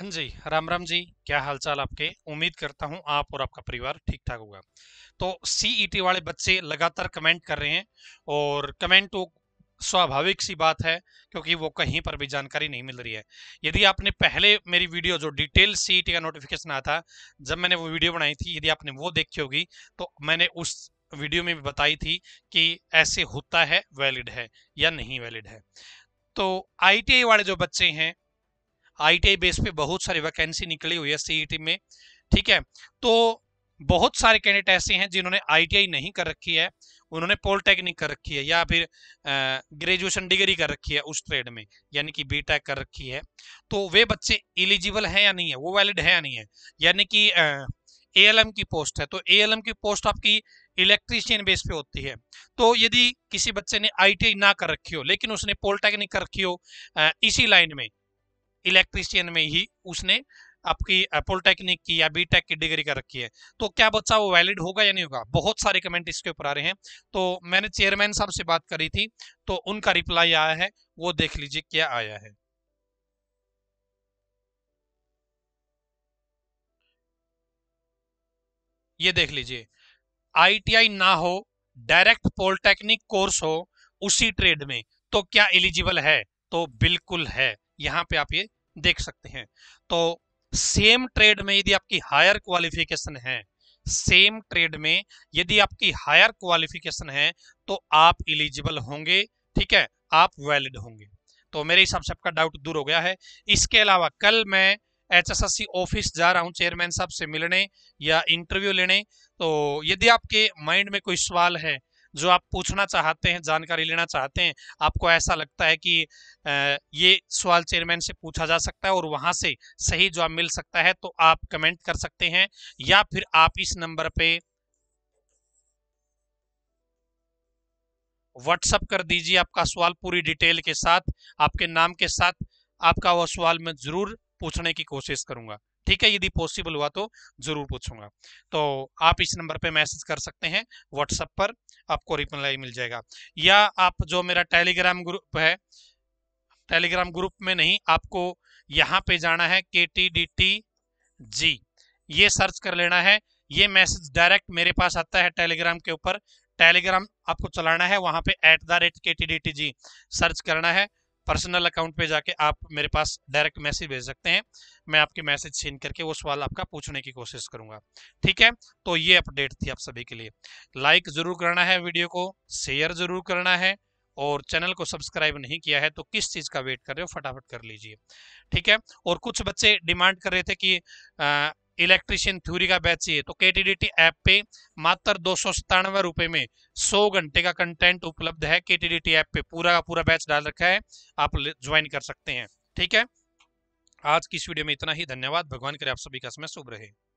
हाँ जी राम राम जी क्या हालचाल आपके उम्मीद करता हूँ आप और आपका परिवार ठीक ठाक होगा तो सीईटी e वाले बच्चे लगातार कमेंट कर रहे हैं और कमेंट तो स्वाभाविक सी बात है क्योंकि वो कहीं पर भी जानकारी नहीं मिल रही है यदि आपने पहले मेरी वीडियो जो डिटेल सीईटी e का नोटिफिकेशन आया था जब मैंने वो वीडियो बनाई थी यदि आपने वो देखी होगी तो मैंने उस वीडियो में भी बताई थी कि ऐसे होता है वैलिड है या नहीं वैलिड है तो आईटीआई वाले जो बच्चे हैं आई बेस पे बहुत सारी वैकेंसी निकली हुई है सीईटी में ठीक है तो बहुत सारे कैंडिडेट ऐसे हैं जिन्होंने आईटीआई नहीं कर रखी है उन्होंने पॉलिटेक्निक कर रखी है या फिर ग्रेजुएशन डिग्री कर रखी है उस ट्रेड में यानी कि बीटेक कर रखी है तो वे बच्चे एलिजिबल हैं या नहीं है वो वैलिड है या नहीं है यानी कि ए की पोस्ट है तो ए की पोस्ट आपकी इलेक्ट्रीशियन बेस पे होती है तो यदि किसी बच्चे ने आईटीआई ना कर रखी हो लेकिन उसने पॉलिटेक्निक कर रखी हो इसी लाइन में इलेक्ट्रीशियन में ही उसने आपकी पॉलिटेक्निक की या बीटेक की डिग्री कर रखी है तो क्या बच्चा वो वैलिड होगा या नहीं होगा बहुत सारे कमेंट इसके ऊपर आ रहे हैं तो मैंने चेयरमैन साहब से बात करी थी तो उनका रिप्लाई आया है वो देख लीजिए क्या आया है ये देख लीजिए आईटीआई ना हो डायरेक्ट पॉलिटेक्निक कोर्स हो उसी ट्रेड में तो क्या एलिजिबल है तो बिल्कुल है यहां पे आप ये देख सकते हैं तो सेम ट्रेड में यदि आपकी हायर क्वालिफिकेशन है सेम ट्रेड में यदि आपकी हायर क्वालिफिकेशन है तो आप इलिजिबल होंगे ठीक है आप वैलिड होंगे तो मेरे हिसाब से आपका डाउट दूर हो गया है इसके अलावा कल मैं एचएसएससी ऑफिस जा रहा हूं चेयरमैन साहब से मिलने या इंटरव्यू लेने तो यदि आपके माइंड में कोई सवाल है जो आप पूछना चाहते हैं जानकारी लेना चाहते हैं आपको ऐसा लगता है कि ये सवाल चेयरमैन से पूछा जा सकता है और वहाँ से सही जवाब मिल सकता है तो आप कमेंट कर सकते हैं या फिर आप इस नंबर पे व्हाट्सअप कर दीजिए आपका सवाल पूरी डिटेल के साथ आपके नाम के साथ आपका वह सवाल मैं ज़रूर पूछने की कोशिश करूंगा ठीक है यदि पॉसिबल हुआ तो ज़रूर पूछूंगा तो आप इस नंबर पे मैसेज कर सकते हैं व्हाट्सअप पर आपको रिप्लाई मिल जाएगा या आप जो मेरा टेलीग्राम ग्रुप है टेलीग्राम ग्रुप में नहीं आपको यहाँ पे जाना है के टी डी टी जी ये सर्च कर लेना है ये मैसेज डायरेक्ट मेरे पास आता है टेलीग्राम के ऊपर टेलीग्राम आपको चलाना है वहां पे at the rate K T D T G search करना है पर्सनल अकाउंट पे जाके आप मेरे पास डायरेक्ट मैसेज भेज सकते हैं मैं आपके मैसेज सीन करके वो सवाल आपका पूछने की कोशिश करूंगा ठीक है तो ये अपडेट थी आप सभी के लिए लाइक जरूर करना है वीडियो को शेयर जरूर करना है और चैनल को सब्सक्राइब नहीं किया है तो किस चीज़ का वेट कर रहे हो फटाफट कर लीजिए ठीक है और कुछ बच्चे डिमांड कर रहे थे कि इलेक्ट्रिशियन थ्योरी का बैच चाहिए तो के ऐप पे मात्र दो सौ सतानवे रुपए में सौ घंटे का कंटेंट उपलब्ध है के ऐप पे पूरा का पूरा बैच डाल रखा है आप ज्वाइन कर सकते हैं ठीक है आज की इस वीडियो में इतना ही धन्यवाद भगवान करे आप सभी का समय शुभ रहे